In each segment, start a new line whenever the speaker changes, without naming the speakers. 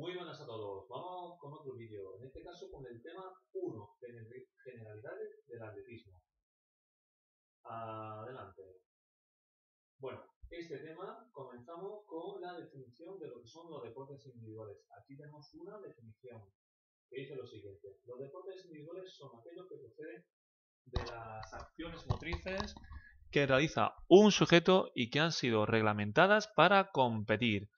Muy buenas a todos, vamos con otro vídeo, en este caso con el tema 1, generalidades del atletismo. Adelante. Bueno, este tema comenzamos con la definición de lo que son los deportes individuales. Aquí tenemos una definición que dice lo siguiente. Los deportes individuales son aquellos que proceden de las acciones motrices que realiza un sujeto y que han sido reglamentadas para competir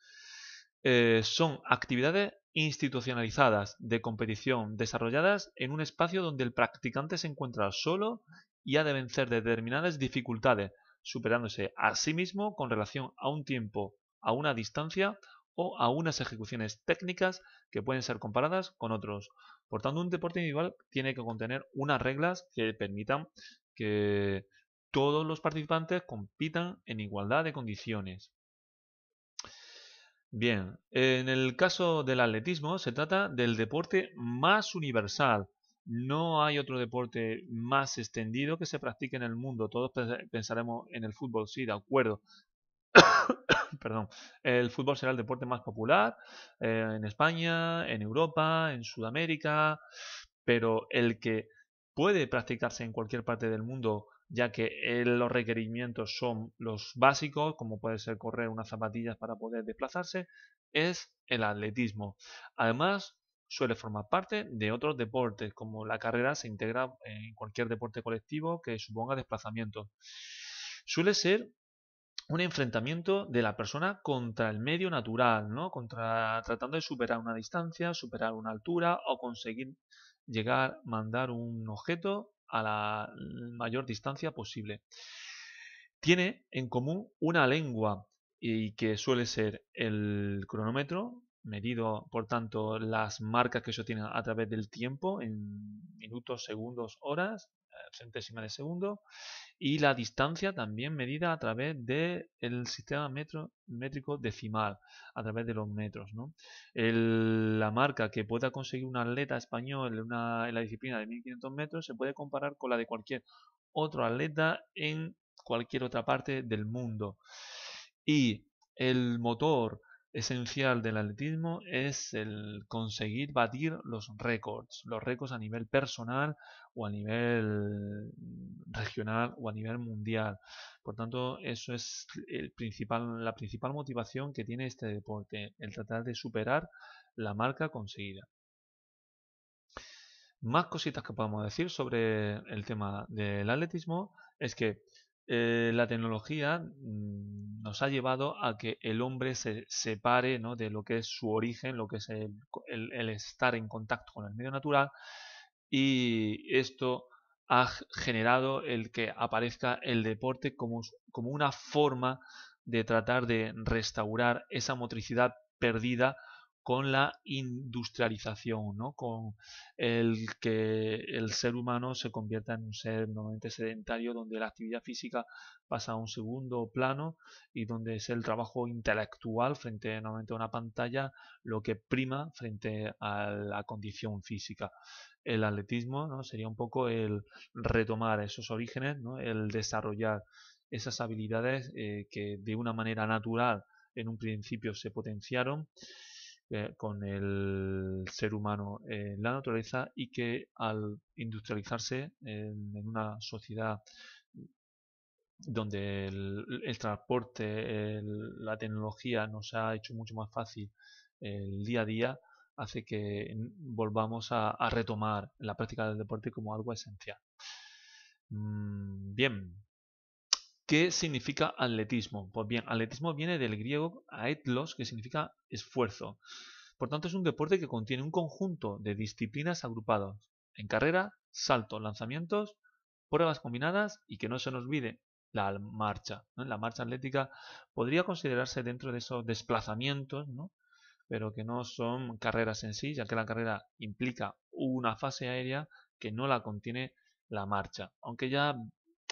eh, son actividades institucionalizadas de competición desarrolladas en un espacio donde el practicante se encuentra solo y ha de vencer determinadas dificultades, superándose a sí mismo con relación a un tiempo, a una distancia o a unas ejecuciones técnicas que pueden ser comparadas con otros. Por tanto, un deporte individual tiene que contener unas reglas que permitan que todos los participantes compitan en igualdad de condiciones. Bien, en el caso del atletismo se trata del deporte más universal. No hay otro deporte más extendido que se practique en el mundo. Todos pensaremos en el fútbol, sí, de acuerdo. Perdón. El fútbol será el deporte más popular eh, en España, en Europa, en Sudamérica, pero el que puede practicarse en cualquier parte del mundo ya que eh, los requerimientos son los básicos, como puede ser correr unas zapatillas para poder desplazarse, es el atletismo. Además, suele formar parte de otros deportes, como la carrera se integra en cualquier deporte colectivo que suponga desplazamiento. Suele ser un enfrentamiento de la persona contra el medio natural, ¿no? Contra, tratando de superar una distancia, superar una altura o conseguir llegar, mandar un objeto a la mayor distancia posible. Tiene en común una lengua y que suele ser el cronómetro, medido por tanto las marcas que eso tiene a través del tiempo en minutos, segundos, horas, centésima de segundo y la distancia también medida a través del el sistema metro, métrico decimal, a través de los metros. la marca que pueda conseguir un atleta español en, en la disciplina de 1500 metros se puede comparar con la de cualquier otro atleta en cualquier otra parte del mundo. Y el motor esencial del atletismo es el conseguir batir los récords, los récords a nivel personal o a nivel regional o a nivel mundial. Por tanto, eso es principal, la principal motivación que tiene este deporte, el tratar de superar la marca conseguida. Más cositas que podemos decir sobre el tema del atletismo es que eh, la tecnología mm, nos ha llevado a que el hombre se separe ¿no? de lo que es su origen, lo que es el, estar en contacto con el medio natural y esto ha generado el que aparezca el deporte como, como una forma de tratar de restaurar esa motricidad perdida con la industrialización, con el que el ser humano se convierta en un ser normalmente sedentario donde la actividad física pasa a un segundo plano y donde es el trabajo intelectual frente normalmente a una pantalla lo que prima frente a la condición física. El atletismo ¿no? sería un poco el retomar esos orígenes, ¿no? el desarrollar esas habilidades eh, que de una manera natural en un principio se potenciaron eh, con el ser humano en la naturaleza y que al industrializarse en, una sociedad donde el, transporte, la tecnología nos ha hecho mucho más fácil el día a día, hace que volvamos a, retomar la práctica del deporte como algo esencial. Mm, bien, ¿Qué significa atletismo? Pues bien, atletismo viene del griego aetlos, que significa esfuerzo. Por tanto, es un deporte que contiene un conjunto de disciplinas agrupadas en carrera, salto, lanzamientos, pruebas combinadas y que no se nos olvide la marcha. La marcha atlética podría considerarse dentro de esos desplazamientos, ¿no? pero que no son carreras en sí, ya que la carrera implica una fase aérea que no la contiene la marcha. Aunque ya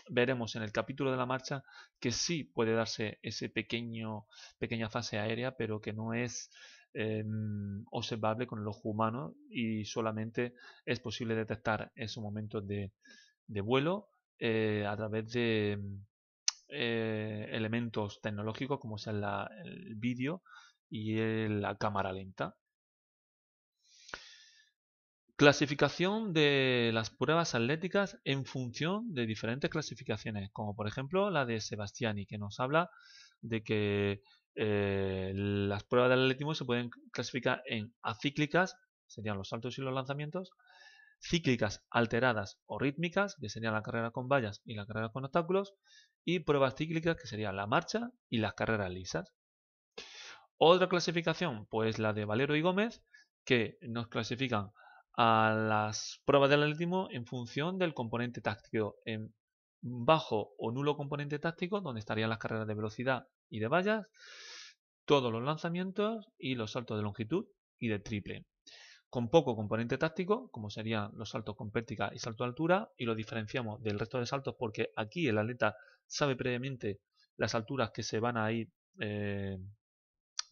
veremos en el capítulo de la marcha que sí puede darse ese pequeño pequeña fase aérea, pero que no es em, observable con el ojo humano y solamente es posible detectar esos momentos de, vuelo eh, a través de eh, elementos tecnológicos como es el vídeo y la cámara lenta. Clasificación de las pruebas atléticas en función de diferentes clasificaciones, como por ejemplo la de Sebastiani, que nos habla de que eh, las pruebas de atletismo se pueden clasificar en acíclicas, serían los saltos y los lanzamientos, cíclicas alteradas o rítmicas, que serían la carrera con vallas y la carrera con obstáculos, y pruebas cíclicas, que serían la marcha y las carreras lisas. Otra clasificación, pues la de Valero y Gómez, que nos clasifican a las pruebas del atletismo en función del componente táctico, en bajo o nulo componente táctico, donde estarían las carreras de velocidad y de vallas, todos los lanzamientos y los saltos de longitud y de triple. Con poco componente táctico, como serían los saltos con pértiga y salto de altura, y lo diferenciamos del resto de saltos porque aquí el atleta sabe previamente las alturas que se van a ir eh,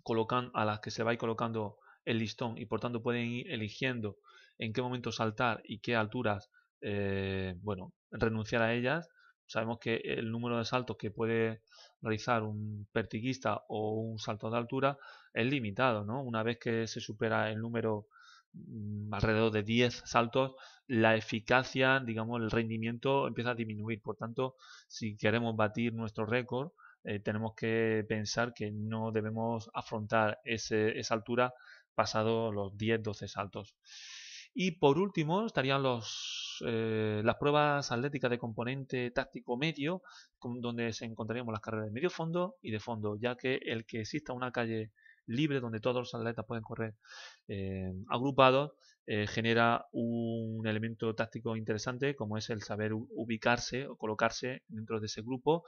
colocando, a las que se va a ir colocando el listón y por tanto pueden ir eligiendo en qué momento saltar y qué alturas, eh, bueno, renunciar a ellas. Sabemos que el número de saltos que puede realizar un pertiguista o un salto de altura es limitado, ¿no? Una vez que se supera el número mm, alrededor de 10 saltos, la eficacia, digamos, el rendimiento empieza a disminuir. Por tanto, si queremos batir nuestro récord, eh, tenemos que pensar que no debemos afrontar esa altura pasado los 10-12 saltos. Y por último estarían los, eh, las pruebas atléticas de componente táctico medio, donde se encontraríamos las carreras de medio fondo y de fondo, ya que el que exista una calle libre donde todos los atletas pueden correr eh, agrupados eh, genera un elemento táctico interesante como es el saber ubicarse o colocarse dentro de ese grupo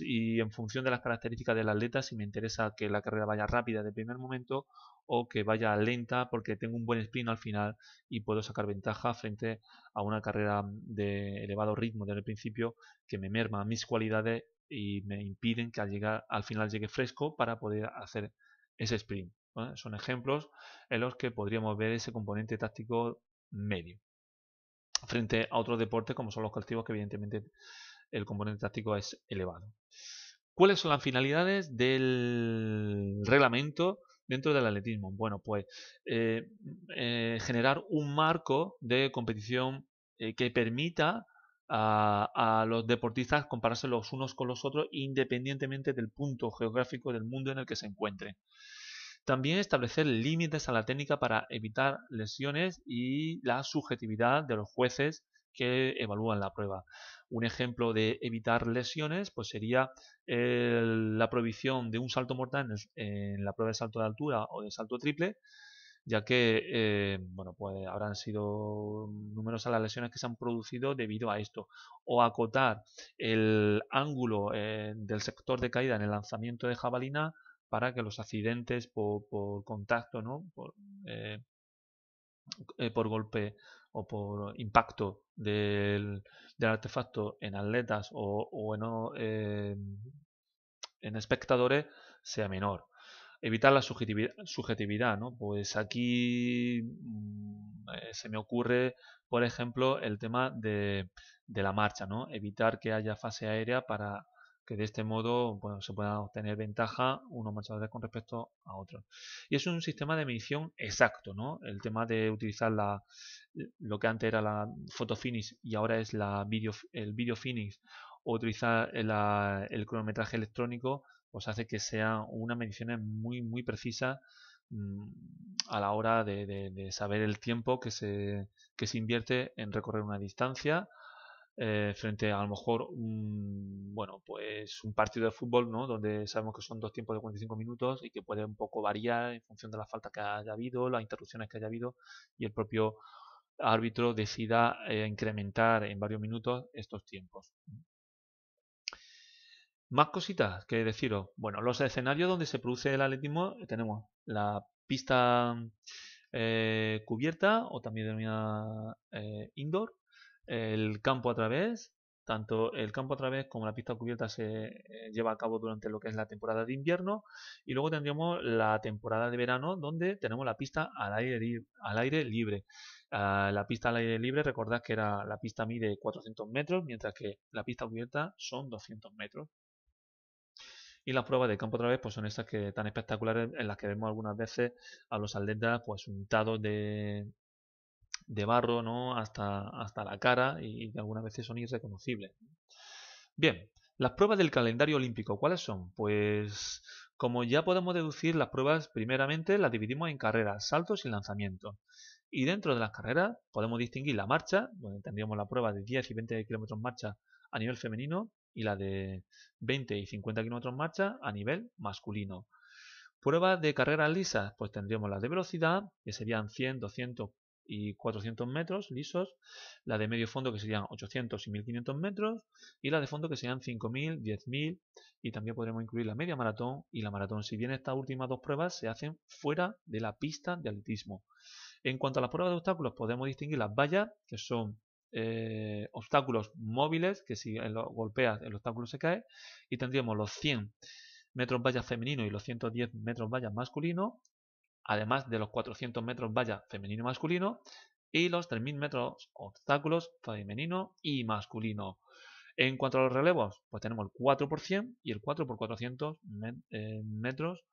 y en función de las características del atleta si me interesa que la carrera vaya rápida de primer momento o que vaya lenta porque tengo un buen sprint al final y puedo sacar ventaja frente a una carrera de elevado ritmo desde el principio que me merma mis cualidades y me impiden que al llegar al final llegue fresco para poder hacer ese sprint. Son ejemplos en los que podríamos ver ese componente táctico medio. Frente a otros deportes como son los colectivos que evidentemente el componente táctico es elevado. ¿Cuáles son las finalidades del reglamento dentro del atletismo. Bueno, pues eh, eh, generar un marco de competición eh, que permita a, a, los deportistas compararse los unos con los otros independientemente del punto geográfico del mundo en el que se encuentren. También establecer límites a la técnica para evitar lesiones y la subjetividad de los jueces que evalúan la prueba. Un ejemplo de evitar lesiones pues sería la prohibición de un salto mortal en, la prueba de salto de altura o de salto triple, ya que eh, bueno, pues habrán sido numerosas las lesiones que se han producido debido a esto. O acotar el ángulo eh, del sector de caída en el lanzamiento de jabalina para que los accidentes por, contacto, ¿no? Por, eh, eh, por golpe o por impacto del, artefacto en atletas o, em, en, espectadores sea menor evitar la subjetividad, Pues aquí mm, eh, se me ocurre, por ejemplo, el tema de, de, la marcha, ¿no? Evitar que haya fase aérea para de este modo se pueda obtener ventaja unos marchadores con respecto a otros. Y es un sistema de medición exacto, ¿no? El tema de utilizar la, lo que antes era la photo finish y ahora es la video, el video finish o utilizar el cronometraje electrónico, pues hace que sea una medición muy, muy precisa mm, a la hora de, de, saber el tiempo que se, que se invierte en recorrer una distancia eh, frente a, lo mejor un, bueno, pues un partido de fútbol, ¿no? Donde sabemos que son dos tiempos de 45 minutos y que puede un poco variar en función de las falta que haya habido, las interrupciones que haya habido y el propio árbitro decida eh, incrementar en varios minutos estos tiempos. Más cositas que deciros. Bueno, los escenarios donde se produce el atletismo eh, tenemos la pista cubierta o también denominada indoor, el campo a través. Tanto el campo a través como la pista cubierta se eh, lleva a cabo durante lo que es la temporada de invierno y luego tendríamos la temporada de verano donde tenemos la pista al aire, al aire libre. la pista al aire libre, recordad que era la pista mide 400 metros, mientras que la pista cubierta son 200 metros. Y las pruebas de campo a través pues son esas que tan espectaculares en las que vemos algunas veces a los atletas pues untados de, de barro ¿no? hasta, hasta la cara y, que algunas veces son irreconocibles. Bien, las pruebas del calendario olímpico, ¿cuáles son? Pues como ya podemos deducir, las pruebas primeramente las dividimos en carreras, saltos y lanzamientos. Y dentro de las carreras podemos distinguir la marcha, donde tendríamos la prueba de 10 y 20 kilómetros marcha a nivel femenino y la de 20 y 50 kilómetros marcha a nivel masculino. Pruebas de carreras lisas, pues tendríamos las de velocidad, que serían 100, 200, y 400 metros lisos, la de medio fondo que serían 800 y 1500 metros y la de fondo que serían 5000, 10000 y también podremos incluir la media maratón y la maratón. Si bien estas últimas dos pruebas se hacen fuera de la pista de atletismo. En cuanto a las pruebas de obstáculos podemos distinguir las vallas que son eh, obstáculos móviles que si lo golpeas el obstáculo se cae y tendríamos los 100 metros vallas femenino y los 110 metros vallas masculino además de los 400 metros valla femenino y masculino, y los 3.000 metros obstáculos femenino y masculino. En cuanto a los relevos, pues tenemos el 4 por 100 y el 4 por 400 eh, metros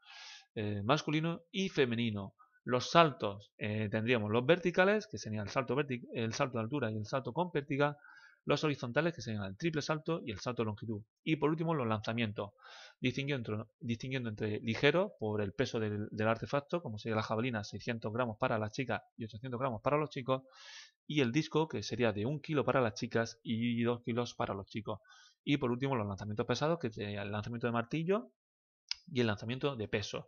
eh, masculino y femenino. Los saltos eh, tendríamos los verticales, que serían el salto, el salto de altura y el salto con pértiga los horizontales que serían el triple salto y el salto de longitud. Y por último los lanzamientos, distinguiendo, distinguiendo entre ligero por el peso del, artefacto, como sería la jabalina 600 gramos para las chicas y 800 gramos para los chicos, y el disco que sería de 1 kilo para las chicas y 2 kilos para los chicos. Y por último los lanzamientos pesados, que sería el lanzamiento de martillo y el lanzamiento de peso.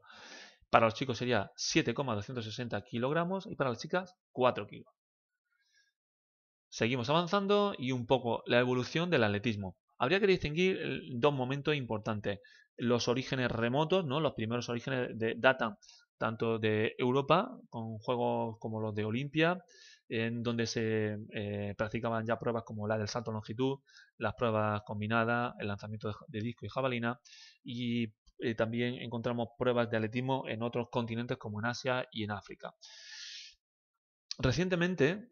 Para los chicos sería 7,260 kilogramos y para las chicas 4 kilos. Seguimos avanzando y un poco la evolución del atletismo. Habría que distinguir eh, dos momentos importantes. Los orígenes remotos, ¿no? los primeros orígenes de, data, tanto de Europa, con juegos como los de Olimpia, en donde se eh, practicaban ya pruebas como la del salto longitud, las pruebas combinadas, el lanzamiento de, disco y jabalina, y eh, también encontramos pruebas de atletismo en otros continentes como en Asia y en África. Recientemente,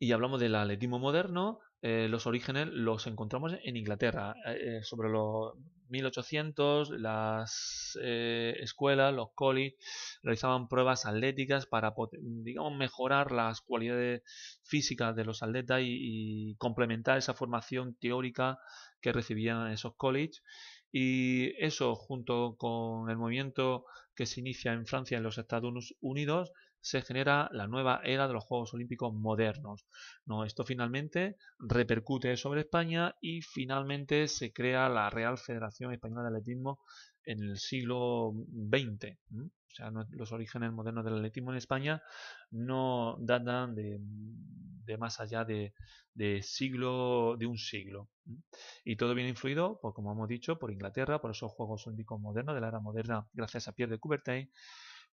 y hablamos del atletismo moderno, eh, los orígenes los encontramos en Inglaterra, eh, eh, sobre los 1800 las escuelas, los college, realizaban pruebas atléticas para, digamos, mejorar las cualidades físicas de los atletas y, complementar esa formación teórica que recibían esos colleges. Y eso, junto con el movimiento que se inicia en Francia en los Estados Unidos, se genera la nueva era de los Juegos Olímpicos modernos. ¿no? Esto finalmente repercute sobre España y finalmente se crea la Real Federación Española de Atletismo en el siglo XX. O sea, los orígenes modernos del atletismo en España no datan de, más allá de, siglo, de un siglo. Y todo viene influido, pues, como hemos dicho, por Inglaterra, por esos Juegos Olímpicos modernos de la era moderna, gracias a Pierre de Coubertin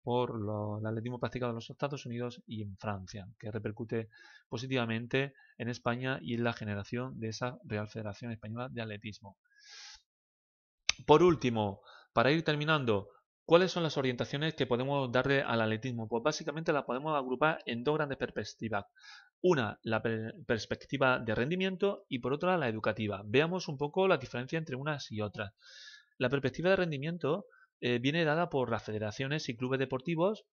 por lo, el atletismo practicado en los Estados Unidos y en Francia, que repercute positivamente en España y en la generación de esa Real Federación Española de Atletismo. Por último, para ir terminando, ¿cuáles son las orientaciones que podemos darle al atletismo? Pues básicamente las podemos agrupar en dos grandes perspectivas. Una, la perspectiva de rendimiento y por otra, la educativa. Veamos un poco la diferencia entre unas y otras. La perspectiva de rendimiento eh, viene dada por las federaciones y clubes deportivos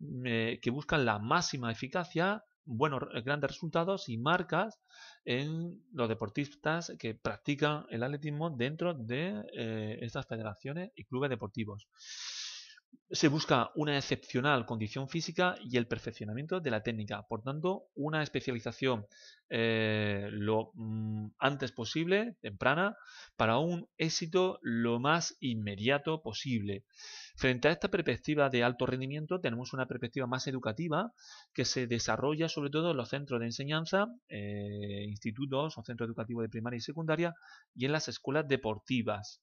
mm, eh, que buscan la máxima eficacia, buenos, eh, grandes resultados y marcas en los deportistas que practican el atletismo dentro de estas federaciones y clubes deportivos se busca una excepcional condición física y el perfeccionamiento de la técnica. Por tanto, una especialización eh, lo mm, antes posible, temprana, para un éxito lo más inmediato posible. Frente a esta perspectiva de alto rendimiento, tenemos una perspectiva más educativa que se desarrolla sobre todo en los centros de enseñanza, eh, institutos o centros educativos de primaria y secundaria y en las escuelas deportivas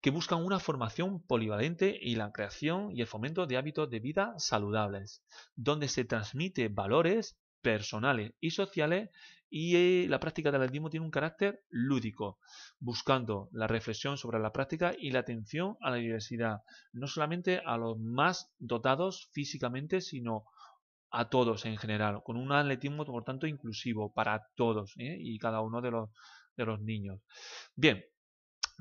que buscan una formación polivalente y la creación y el fomento de hábitos de vida saludables, donde se transmite valores personales y sociales y eh, la práctica del atletismo tiene un carácter lúdico, buscando la reflexión sobre la práctica y la atención a la diversidad, no solamente a los más dotados físicamente, sino a todos en general, con un atletismo por tanto inclusivo para todos ¿eh? y cada uno de los, de los niños. Bien,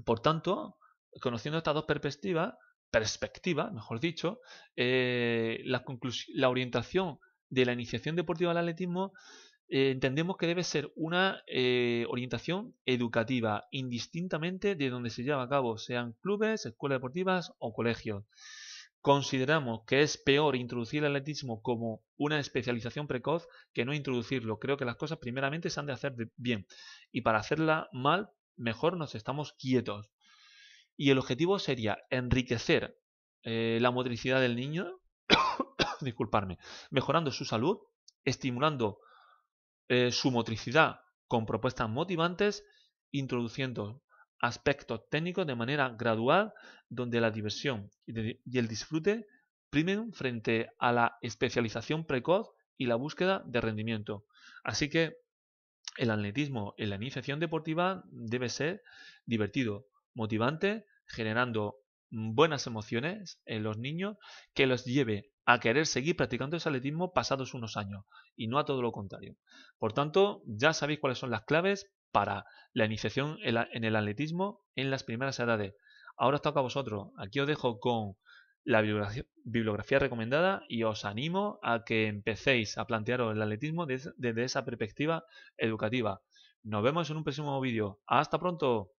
por tanto, conociendo estas dos perspectivas, perspectiva, mejor dicho, eh, la, orientación de la iniciación deportiva al atletismo eh, entendemos que debe ser una eh, orientación educativa, indistintamente de donde se lleva a cabo, sean clubes, escuelas deportivas o colegios. Consideramos que es peor introducir el atletismo como una especialización precoz que no introducirlo. Creo que las cosas primeramente se han de hacer bien y para hacerla mal, mejor nos estamos quietos y el objetivo sería enriquecer eh, la motricidad del niño, disculparme, mejorando su salud, estimulando eh, su motricidad con propuestas motivantes, introduciendo aspectos técnicos de manera gradual donde la diversión y, y el disfrute primen frente a la especialización precoz y la búsqueda de rendimiento. Así que el atletismo en la iniciación deportiva debe ser divertido, motivante, generando mm, buenas emociones en los niños que los lleve a querer seguir practicando el atletismo pasados unos años y no a todo lo contrario. Por tanto, ya sabéis cuáles son las claves para la iniciación en el atletismo en las primeras edades. Ahora os toca a vosotros. Aquí os dejo con la bibliografía, recomendada y os animo a que empecéis a plantearos el atletismo desde esa perspectiva educativa. Nos vemos en un próximo vídeo. Hasta pronto.